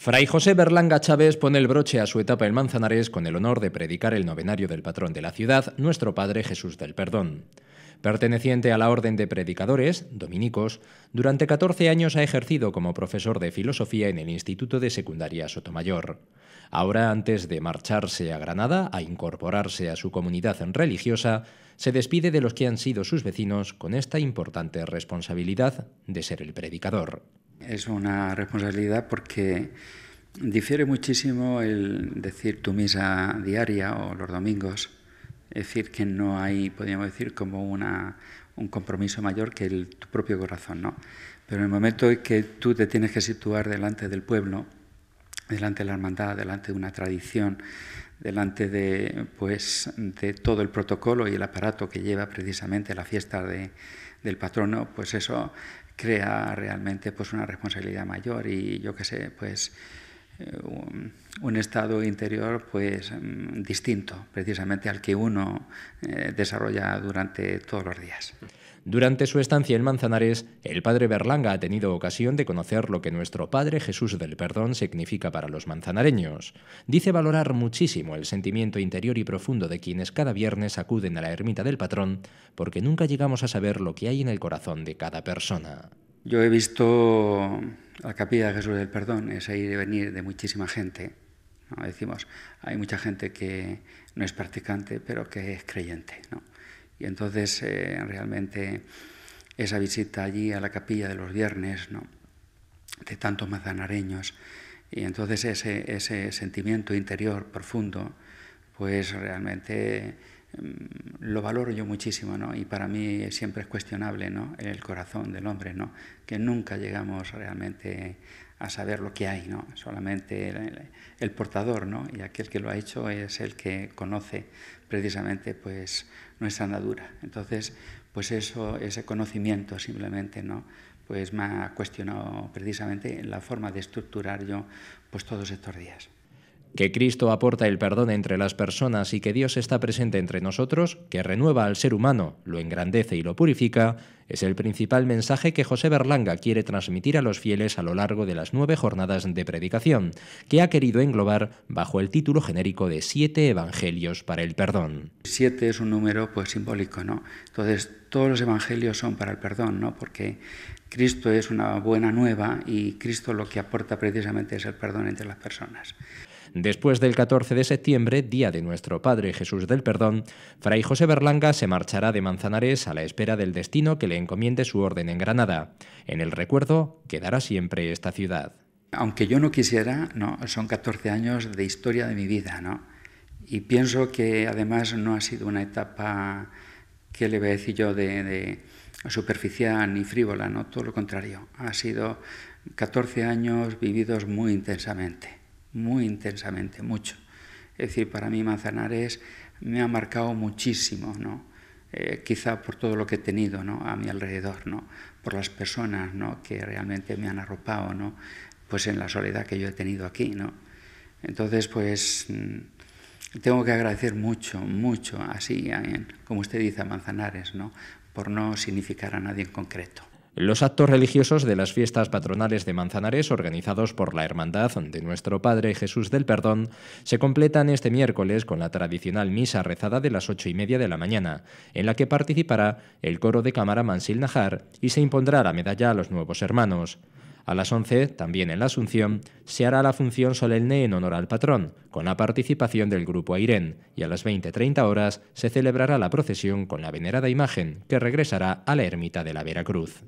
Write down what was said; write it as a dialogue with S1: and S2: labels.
S1: Fray José Berlanga Chávez pone el broche a su etapa en Manzanares con el honor de predicar el novenario del patrón de la ciudad, nuestro Padre Jesús del Perdón. Perteneciente a la Orden de Predicadores, dominicos, durante 14 años ha ejercido como profesor de filosofía en el Instituto de Secundaria Sotomayor. Ahora, antes de marcharse a Granada a incorporarse a su comunidad religiosa, se despide de los que han sido sus vecinos con esta importante responsabilidad de ser el predicador.
S2: Es una responsabilidad porque difiere muchísimo el decir tu misa diaria o los domingos. Es decir, que no hay, podríamos decir, como una, un compromiso mayor que tu propio corazón, ¿no? Pero en el momento en que tú te tienes que situar delante del pueblo, delante de la hermandad, delante de una tradición, delante de, pues, de todo el protocolo y el aparato que lleva precisamente la fiesta de, del patrono, pues eso crea realmente pues una responsabilidad mayor y yo qué sé, pues un, estado interior pues mm, distinto precisamente al que uno eh, desarrolla durante todos los días. Durante su
S1: estancia en Manzanares, el padre Berlanga ha tenido ocasión de conocer lo que nuestro Padre Jesús del Perdón significa para los manzanareños. Dice valorar muchísimo el sentimiento interior y profundo de quienes cada viernes acuden a la ermita del patrón, porque nunca llegamos a saber lo que hay en el corazón de cada persona.
S2: Yo he visto la capilla de Jesús del Perdón es ahí y venir de muchísima gente. Decimos, hay mucha gente que no es practicante, pero que es creyente. Y entonces eh, realmente esa visita allí a la capilla de los viernes, ¿no? de tantos mazanareños, y entonces ese, ese sentimiento interior profundo, pues realmente Mm, lo valoro yo muchísimo, ¿no? Y para mí siempre es cuestionable, ¿no? El corazón del hombre, ¿no? Que nunca llegamos realmente a saber lo que hay, ¿no? Solamente el, portador, Y aquel que lo ha hecho es el que conoce precisamente, pues, nuestra andadura. Entonces, pues eso, ese conocimiento simplemente, ¿no? Pues me ha cuestionado precisamente la forma de estructurar yo, pues, todos estos días
S1: que Cristo aporta el perdón entre las personas y que Dios está presente entre nosotros, que renueva al ser humano, lo engrandece y lo purifica, es el principal mensaje que José Berlanga quiere transmitir a los fieles a lo largo de las nueve jornadas de
S2: predicación, que ha querido englobar bajo el título genérico de Siete Evangelios para el Perdón. Siete es un número pues simbólico, ¿no? Entonces todos los evangelios son para el perdón, ¿no? Porque Cristo es una buena nueva y Cristo lo que aporta precisamente es el perdón entre las personas. Después del 14 de septiembre, día de nuestro Padre
S1: Jesús del Perdón, Fray José Berlanga se marchará de Manzanares a la espera del destino que le
S2: encomiende su orden en Granada. En el recuerdo quedará siempre esta ciudad. Aunque yo no quisiera, no, son 14 años de historia de mi vida, Y pienso que además no ha sido una etapa, que le voy a decir yo?, de, superficial ni frívola, ¿no? Todo lo contrario. Ha sido 14 años vividos muy intensamente muy intensamente, mucho. Es decir, para mí Manzanares me ha marcado muchísimo, ¿no? Eh, quizá por todo lo que he tenido ¿no? a mi alrededor, ¿no? por las personas ¿no? que realmente me han arropado, ¿no? pues en la soledad que yo he tenido aquí. ¿no? Entonces, pues mm, tengo que agradecer mucho, mucho, así, como usted dice, a Manzanares, ¿no? por no significar a nadie en concreto
S1: los actos religiosos de las fiestas patronales de Manzanares organizados por la Hermandad de Nuestro Padre Jesús del Perdón se completan este miércoles con la tradicional misa rezada de las ocho y media de la mañana, en la que participará el coro de cámara Mansil Najar y se impondrá la medalla a los nuevos hermanos. A las 11, también en la Asunción, se hará la función solemne en honor al patrón, con la participación del grupo Airén, y a las 20.30 horas se celebrará la procesión con la venerada imagen, que regresará a la ermita de la Veracruz.